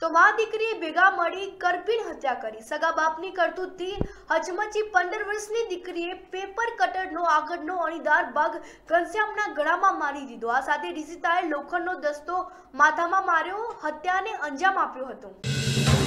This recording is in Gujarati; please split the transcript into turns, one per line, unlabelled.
તો મા દીકરીએ ભેગા મળી કરપીણ હત્યા કરી સગા બાપની કરતૂતથી હચમચી પંદર વર્ષની દીકરીએ પેપર કટરનો આગળનો અણીદાર ભાગ ઘનશ્યામના ગળામાં મારી દીધો આ સાથે રિષિતાએ લોખંડનો દસ્તો માથામાં માર્યો હત્યાને અંજામ આપ્યો હતો